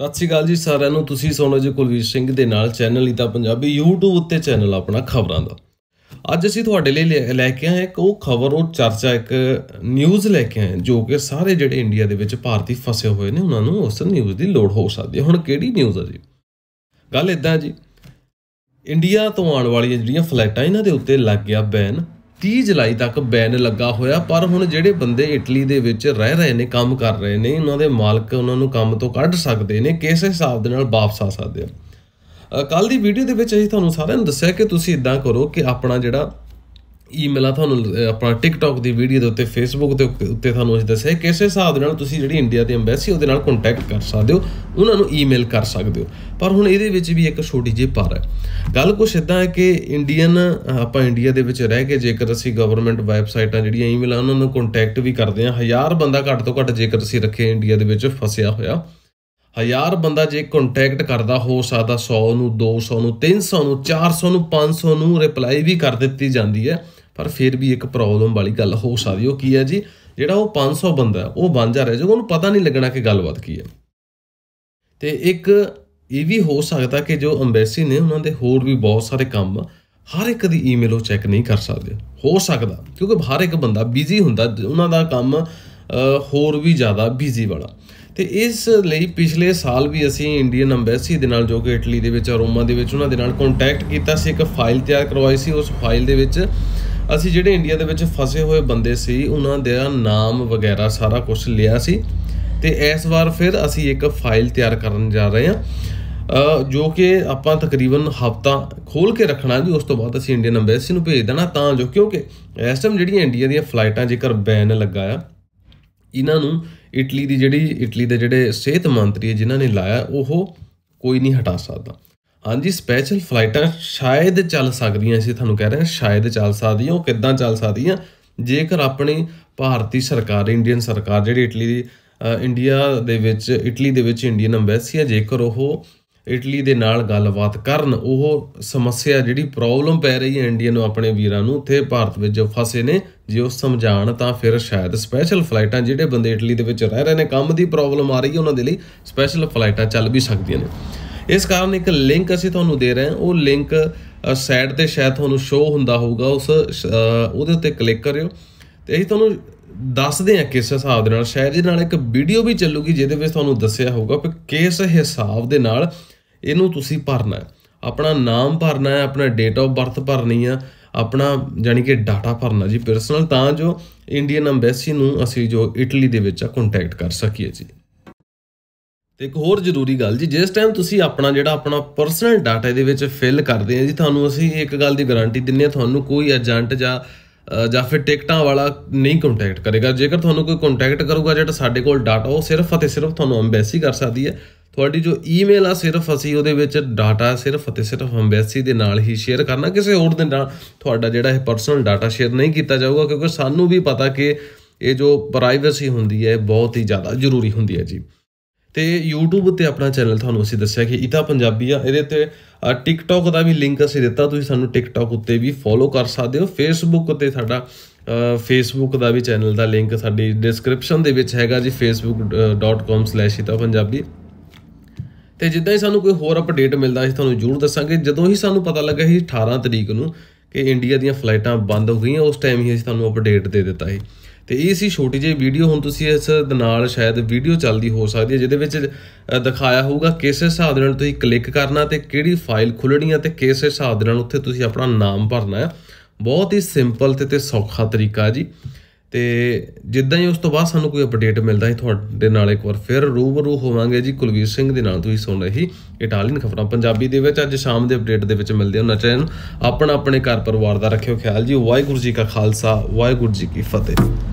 ਸਤਿ ਸ਼੍ਰੀ ਅਕਾਲ ਜੀ ਸਾਰਿਆਂ ਨੂੰ ਤੁਸੀਂ ਸੁਣੋ ਜੀ ਕੁਲਵੀਰ ਸਿੰਘ ਦੇ ਨਾਲ ਚੈਨਲ ਇਤਾ ਪੰਜਾਬੀ YouTube ਉੱਤੇ ਚੈਨਲ ਆਪਣਾ ਖਬਰਾਂ ਦਾ ਅੱਜ ਅਸੀਂ ਤੁਹਾਡੇ ਲਈ ਲੈ ਕੇ ਆਏ ਇੱਕ ਉਹ ਖਬਰ ਉਹ ਚਰਚਾ ਇੱਕ ਨਿਊਜ਼ ਲੈ ਕੇ ਆਏ ਜੋ ਕਿ ਸਾਰੇ ਜਿਹੜੇ ਇੰਡੀਆ ਦੇ ਵਿੱਚ ਭਾਰਤੀ ਫਸੇ ਹੋਏ ਨੇ ਉਹਨਾਂ ਨੂੰ ਉਸ ਨਿਊਜ਼ ਦੀ ਲੋੜ ਹੋ ਸਕਦੀ ਹੈ ਹੁਣ ਕਿਹੜੀ ਨਿਊਜ਼ ਹੈ ਜੀ ਗੱਲ ਇਦਾਂ ਜੀ ਇੰਡੀਆ ਤੋਂ ਆਉਣ ਵਾਲੀਆਂ ਜਿਹੜੀਆਂ ਫਲਾਈਟਾਂ ਇਹਨਾਂ ਦੇ ਉੱਤੇ ਲੱਗ ਗਿਆ ਬੈਨ 30 ਜੁਲਾਈ ਤੱਕ ਬੈਨ ਲੱਗਾ ਹੋਇਆ ਪਰ ਹੁਣ ਜਿਹੜੇ ਬੰਦੇ ਇਟਲੀ ਦੇ ਵਿੱਚ ਰਹਿ ਰਹੇ ਨੇ ਕੰਮ ਕਰ ਰਹੇ ਨੇ ਉਹਨਾਂ ਦੇ ਮਾਲਕ ਉਹਨਾਂ ਨੂੰ ਕੰਮ ਤੋਂ ਕੱਢ ਸਕਦੇ ਨੇ ਕਿਸ ਹਿਸਾਬ ਦੇ ਨਾਲ ਵਾਪਸ ਆ ਸਕਦੇ ਆ ਕੱਲ ਦੀ ਵੀਡੀਓ ਦੇ ਵਿੱਚ ਅਸੀਂ ਤੁਹਾਨੂੰ ਸਾਰਿਆਂ ਨੂੰ ਦੱਸਿਆ ਕਿ ਤੁਸੀਂ ਇਦਾਂ ਕਰੋ ਕਿ ਆਪਣਾ ਜਿਹੜਾ ਈਮੇਲ ਆ ਤੁਹਾਨੂੰ ਆਪਣਾ ਟਿਕਟੌਕ ਦੀ ਵੀਡੀਓ ਦੇ ਉੱਤੇ ਫੇਸਬੁੱਕ ਦੇ ਉੱਤੇ ਤੁਹਾਨੂੰ ਅਸੀਂ ਦੱਸਿਆ ਕਿਸ ਹਿਸਾਬ ਦੇ ਨਾਲ ਤੁਸੀਂ ਜਿਹੜੀ ਇੰਡੀਆ ਦੀ ਐਮਬੈਸੀ ਉਹਦੇ ਨਾਲ ਕੰਟੈਕਟ ਕਰ ਸਕਦੇ ਹੋ ਉਹਨਾਂ ਨੂੰ ਈਮੇਲ ਕਰ ਸਕਦੇ ਹੋ ਪਰ ਹੁਣ ਇਹਦੇ ਵਿੱਚ ਵੀ ਇੱਕ ਛੋਟੀ ਜਿਹੀ ਪਰ ਹੈ ਗੱਲ ਕੁਛ ਇਦਾਂ ਹੈ ਕਿ ਇੰਡੀਅਨ ਆਪਾਂ ਇੰਡੀਆ ਦੇ ਵਿੱਚ ਰਹਿ ਕੇ ਜੇਕਰ ਅਸੀਂ ਗਵਰਨਮੈਂਟ ਵੈਬਸਾਈਟਾਂ ਜਿਹੜੀਆਂ ਈਮੇਲਾਂ ਉਹਨਾਂ ਨੂੰ ਕੰਟੈਕਟ ਵੀ ਕਰਦੇ ਹਾਂ ਹਜ਼ਾਰ ਬੰਦਾ ਘੱਟ ਤੋਂ ਘੱਟ ਜੇਕਰ ਅਸੀਂ ਰੱਖੇ ਇੰਡੀਆ ਦੇ ਵਿੱਚ ਫਸਿਆ ਹੋਇਆ ਹਜ਼ਾਰ ਬੰਦਾ ਜੇ ਕੰਟੈਕਟ ਕਰਦਾ ਹੋ ਸਕਦਾ 100 ਨੂੰ 200 ਨੂੰ 300 ਨੂੰ 400 ਨੂੰ 500 ਨੂੰ ਰਿਪਲਾਈ ਵੀ ਕਰ ਦਿੱਤੀ ਜਾਂਦੀ ਹੈ ਪਰ ਫਿਰ ਵੀ ਇੱਕ ਪ੍ਰੋਬਲਮ ਵਾਲੀ ਗੱਲ ਹੋ ਸਕਦੀ ਉਹ ਕੀ ਹੈ ਜੀ ਜਿਹੜਾ ਉਹ 500 ਬੰਦਾ ਉਹ ਜਾ ਰਿਹਾ ਜੇ ਉਹਨੂੰ ਪਤਾ ਨਹੀਂ ਲੱਗਣਾ ਕਿ ਗੱਲਬਾਤ ਕੀ ਹੈ ਤੇ ਇੱਕ ਇਹ ਵੀ ਹੋ ਸਕਦਾ ਕਿ ਜੋ ਐਮਬੈਸੀ ਨੇ ਉਹਨਾਂ ਦੇ ਹੋਰ ਵੀ ਬਹੁਤ ਸਾਰੇ ਕੰਮ ਹਰ ਇੱਕ ਦੀ ਈਮੇਲ ਉਹ ਚੈੱਕ ਨਹੀਂ ਕਰ ਸਕਦੇ ਹੋ ਸਕਦਾ ਕਿਉਂਕਿ ਹਰ ਇੱਕ ਬੰਦਾ ਬਿਜ਼ੀ ਹੁੰਦਾ ਉਹਨਾਂ ਦਾ ਕੰਮ ਹੋਰ ਵੀ ਜ਼ਿਆਦਾ ਬਿਜ਼ੀ ਵਾਲਾ ਤੇ ਇਸ ਲਈ ਪਿਛਲੇ ਸਾਲ ਵੀ ਅਸੀਂ ਇੰਡੀਅਨ ਐਮਬੈਸੀ ਦੇ ਨਾਲ ਜੋ ਕਿ ਇਟਲੀ ਦੇ ਵਿੱਚ ਰੋਮਾ ਦੇ ਵਿੱਚ ਉਹਨਾਂ ਦੇ ਨਾਲ ਕੰਟੈਕਟ ਕੀਤਾ ਸੀ ਇੱਕ ਫਾਈਲ ਤਿਆਰ ਕਰਵਾਈ ਸੀ ਉਸ ਫਾਈਲ ਦੇ ਵਿੱਚ ਅਸੀਂ ਜਿਹੜੇ ਇੰਡੀਆ ਦੇ ਵਿੱਚ ਫਸੇ ਹੋਏ ਬੰਦੇ ਸੀ ਉਹਨਾਂ ਦਾ ਨਾਮ ਵਗੈਰਾ ਸਾਰਾ ਕੁਝ ਲਿਆ ਸੀ ਤੇ ਇਸ ਵਾਰ ਫਿਰ ਅਸੀਂ ਇੱਕ ਫਾਈਲ ਤਿਆਰ ਕਰਨ ਜਾ ਰਹੇ ਹਾਂ ਜੋ ਕਿ ਆਪਾਂ ਤਕਰੀਬਨ ਹਫਤਾ ਖੋਲ ਕੇ ਰੱਖਣਾ ਜੀ ਉਸ ਤੋਂ ਬਾਅਦ ਅਸੀਂ ਇੰਡੀਅਨ ਐਮਬੈਸੀ ਨੂੰ ਭੇਜ ਦੇਣਾ ਤਾਂ ਜੋ ਕਿਉਂਕਿ ਇਸ ਟਾਈਮ ਜਿਹੜੀਆਂ ਇੰਡੀਆ ਦੀਆਂ ਫਲਾਈਟਾਂ ਜੇਕਰ ਬੈਨ ਲੱਗਾ ਆ ਇਹਨਾਂ ਨੂੰ ਇਟਲੀ ਦੀ ਜਿਹੜੀ ਇਟਲੀ ਦੇ ਜਿਹੜੇ ਸਿਹਤ ਮੰਤਰੀ ਹੈ ਜਿਨ੍ਹਾਂ ਨੇ ਲਾਇਆ ਉਹ ਕੋਈ ਨਹੀਂ ਹਟਾ ਸਕਦਾ ਹਾਂਜੀ ਸਪੈਸ਼ਲ ਫਲਾਈਟਾਂ ਸ਼ਾਇਦ ਚੱਲ ਸਕਦੀਆਂ ਸੀ ਤੁਹਾਨੂੰ ਕਹਿ ਰਹੇ ਹਾਂ ਸ਼ਾਇਦ ਚੱਲ ਸਕਦੀਆਂ ਉਹ ਕਿੱਦਾਂ ਚੱਲ ਸਕਦੀਆਂ ਜੇਕਰ ਆਪਣੀ ਭਾਰਤੀ ਸਰਕਾਰ ਇੰਡੀਅਨ ਸਰਕਾਰ ਜਿਹੜੀ ਇਟਲੀ ਦੀ ਇੰਡੀਆ ਦੇ ਵਿੱਚ ਇਟਲੀ ਦੇ ਵਿੱਚ ਇੰਡੀਅਨ ਐਮਬੈਸੀ ਹੈ ਜੇਕਰ ਉਹ ਇਟਲੀ ਦੇ ਨਾਲ ਗੱਲਬਾਤ ਕਰਨ ਉਹ ਸਮੱਸਿਆ ਜਿਹੜੀ ਪ੍ਰੋਬਲਮ ਪੈ ਰਹੀ ਹੈ ਇੰਡੀਆ ਨੂੰ ਆਪਣੇ ਵੀਰਾਂ ਨੂੰ ਉੱਥੇ ਭਾਰਤ ਵਿੱਚ ਜੋ ਫਸੇ ਨੇ ਜੇ ਉਹ ਸਮਝਾਣ ਤਾਂ ਫਿਰ ਸ਼ਾਇਦ ਸਪੈਸ਼ਲ ਫਲਾਈਟਾਂ ਜਿਹੜੇ ਬੰਦੇ ਇਟਲੀ ਦੇ ਵਿੱਚ ਰਹਿ ਰਹੇ ਨੇ ਕੰਮ ਦੀ ਪ੍ਰੋਬਲਮ ਆ ਰਹੀ ਹੈ ਉਹਨਾਂ ਦੇ ਲਈ ਸਪੈਸ਼ਲ ਫਲਾਈਟਾਂ ਚੱਲ ਵੀ ਸਕਦੀਆਂ ਨੇ ਇਸ ਕਾਰਨ ਇੱਕ ਲਿੰਕ ਅਸੀਂ ਤੁਹਾਨੂੰ ਦੇ ਰਹੇ ਹਾਂ ਉਹ ਲਿੰਕ ਸਾਈਡ ਤੇ ਸ਼ਾਇਦ ਤੁਹਾਨੂੰ ਸ਼ੋ ਹੁੰਦਾ ਹੋਊਗਾ ਉਸ ਉਹਦੇ ਉੱਤੇ ਕਲਿੱਕ ਕਰਿਓ ਤੇ ਅਸੀਂ ਤੁਹਾਨੂੰ ਦੱਸਦੇ ਹਾਂ ਕਿਸ ਹਿਸਾਬ ਦੇ ਨਾਲ ਸ਼ਾਇਦ ਇਹਦੇ ਨਾਲ ਇੱਕ ਵੀਡੀਓ ਵੀ ਚੱਲੂਗੀ ਜਿਹਦੇ ਵਿੱਚ ਤੁਹਾਨੂੰ ਦੱਸਿਆ ਹੋਊਗਾ ਕਿ ਕਿਸ ਹਿਸਾਬ ਦੇ ਨਾਲ ਇਹਨੂੰ ਤੁਸੀਂ ਭਰਨਾ ਹੈ ਆਪਣਾ ਨਾਮ ਭਰਨਾ ਹੈ ਆਪਣਾ ਡੇਟ ਆਫ ਬਰਥ ਭਰਨੀ ਆ ਆਪਣਾ ਜਾਨੀ ਕਿ ਡਾਟਾ ਭਰਨਾ ਜੀ ਪਰਸਨਲ ਤਾਂ ਜੋ ਇੰਡੀਅਨ ਐਮਬੈਸੀ ਨੂੰ ਅਸੀਂ ਜੋ ਇਟਲੀ ਦੇ ਵਿੱਚ ਆ ਕੰਟੈਕਟ ਕਰ ਸਕੀਏ ਜੀ ਤੇ ਇੱਕ ਹੋਰ ਜ਼ਰੂਰੀ ਗੱਲ ਜੀ ਜਿਸ ਟਾਈਮ ਤੁਸੀਂ ਆਪਣਾ ਜਿਹੜਾ ਆਪਣਾ ਪਰਸਨਲ ਡਾਟਾ ਇਹਦੇ ਵਿੱਚ ਫਿਲ ਕਰਦੇ ਆ ਜੀ ਤੁਹਾਨੂੰ ਅਸੀਂ ਇੱਕ ਗੱਲ ਦੀ ਗਾਰੰਟੀ ਦਿੰਨੇ ਆ ਤੁਹਾਨੂੰ ਕੋਈ ਏਜੰਟ ਜਾਂ ਜਾਂ ਫਿਰ ਟਿਕਟਾਂ ਵਾਲਾ ਨਹੀਂ ਕੰਟੈਕਟ ਕਰੇਗਾ ਜੇਕਰ ਤੁਹਾਨੂੰ ਕੋਈ ਕੰਟੈਕਟ ਕਰੂਗਾ ਜਿਹੜਾ ਸਾਡੇ ਕੋਲ ਡਾਟਾ ਉਹ ਸਿਰਫ ਅਤੇ ਸਿਰਫ ਤੁਹਾਨੂੰ ਐਮਬੈਸੀ ਕਰ ਸਕਦੀ ਹੈ ਤੁਹਾਡੀ ਜੋ ਈਮੇਲ ਆ ਸਿਰਫ ਅਸੀਂ ਉਹਦੇ ਵਿੱਚ ਡਾਟਾ ਸਿਰਫ ਅਤੇ ਸਿਰਫ ਐਮਬੈਸੀ ਦੇ ਨਾਲ ਹੀ ਸ਼ੇਅਰ ਕਰਨਾ ਕਿਸੇ ਹੋਰ ਦੇ ਨਾਲ ਤੁਹਾਡਾ ਜਿਹੜਾ ਇਹ ਪਰਸਨਲ ਡਾਟਾ ਸ਼ੇਅਰ ਨਹੀਂ ਕੀਤਾ ਜਾਊਗਾ ਕਿਉਂਕਿ ਸਾਨੂੰ ਵੀ ਪਤਾ ਕਿ ਇਹ ਜੋ ਪ੍ਰਾਈਵੇਸੀ ਹੁੰਦੀ ਹੈ ਬਹੁਤ ਹੀ ਜ਼ਿਆਦਾ ਜ਼ਰੂਰੀ ਹੁੰਦੀ ਹੈ ਜੀ ਤੇ YouTube ਤੇ ਆਪਣਾ ਚੈਨਲ ਤੁਹਾਨੂੰ ਅਸੀਂ ਦੱਸਿਆ ਕਿ ਇਤਾ ਪੰਜਾਬੀ ਆ ਇਹਦੇ ਤੇ TikTok ਦਾ ਵੀ ਲਿੰਕ ਅਸੀਂ ਦਿੱਤਾ ਤੁਸੀਂ ਸਾਨੂੰ TikTok ਉੱਤੇ ਵੀ ਫੋਲੋ ਕਰ ਸਕਦੇ ਹੋ Facebook ਉੱਤੇ ਸਾਡਾ Facebook ਦਾ ਵੀ ਚੈਨਲ ਦਾ ਲਿੰਕ ਸਾਡੀ ਡਿਸਕ੍ਰਿਪਸ਼ਨ ਦੇ ਵਿੱਚ ਹੈਗਾ ਜੀ facebook.com/itapunjabi ਤੇ ਜਿੱਦਾਂ ਹੀ ਸਾਨੂੰ ਕੋਈ ਹੋਰ ਅਪਡੇਟ ਮਿਲਦਾ ਅਸੀਂ ਤੁਹਾਨੂੰ ਜ਼ਰੂਰ ਦੱਸਾਂਗੇ ਜਦੋਂ ਹੀ ਸਾਨੂੰ ਪਤਾ ਲੱਗਾ ਸੀ 18 ਤਰੀਕ ਨੂੰ ਕਿ ਇੰਡੀਆ ਦੀਆਂ ਫਲਾਈਟਾਂ ਬੰਦ ਹੋ ਗਈਆਂ ਉਸ ਟਾਈਮ ਹੀ ਅਸੀਂ ਤੁਹਾਨੂੰ ਅਪਡੇਟ ਦੇ ਦਿੱਤਾ ਸੀ ਤੇ ਇਹ ਸੀ ਛੋਟੀ ਜਿਹੀ ਵੀਡੀਓ ਹੁਣ ਤੁਸੀਂ ਇਸ ਦੇ ਨਾਲ ਸ਼ਾਇਦ ਵੀਡੀਓ ਚੱਲਦੀ ਹੋ ਸਕਦੀ ਹੈ ਜਿਹਦੇ ਵਿੱਚ ਦਿਖਾਇਆ ਹੋਊਗਾ ਕਿਸ ਹਿਸਾਬ ਨਾਲ ਤੁਸੀਂ ਕਲਿੱਕ ਕਰਨਾ ਤੇ ਕਿਹੜੀ ਫਾਈਲ ਖੁੱਲਣੀ ਹੈ ਤੇ ਕਿਸ ਹਿਸਾਬ ਨਾਲ ਉੱਥੇ ਤੁਸੀਂ ਆਪਣਾ ਨਾਮ ਭਰਨਾ ਹੈ ਬਹੁਤ ਹੀ ਸਿੰਪਲ ਤੇ ਤੇ ਸੌਖਾ ਤਰੀਕਾ ਜੀ ਤੇ ਜਿੱਦਾਂ ਹੀ ਉਸ ਤੋਂ ਬਾਅਦ ਸਾਨੂੰ ਕੋਈ ਅਪਡੇਟ ਮਿਲਦਾ ਹੈ ਤੁਹਾਡੇ ਨਾਲ ਇੱਕ ਵਾਰ ਫਿਰ ਰੂਬਰੂ ਹੋਵਾਂਗੇ ਜੀ ਕੁਲਵੀਰ ਸਿੰਘ ਦੇ ਨਾਲ ਤੁਸੀਂ ਸੁਣ ਰਹੀ ਇਟਾਲੀਅਨ ਖਬਰਾਂ ਪੰਜਾਬੀ ਦੇ ਵਿੱਚ ਅੱਜ ਸ਼ਾਮ ਦੇ ਅਪਡੇਟ ਦੇ ਵਿੱਚ ਮਿਲਦੇ ਹਾਂ ਨਚੈਨ ਆਪਣਾ ਆਪਣੇ ਘਰ ਪਰਿਵਾਰ ਦਾ ਰੱਖਿਓ ਖਿਆਲ ਜੀ ਵਾਹਿਗੁਰੂ ਜੀ ਕਾ ਖਾਲਸਾ ਵਾਹਿਗੁਰੂ ਜੀ ਕੀ ਫਤਿਹ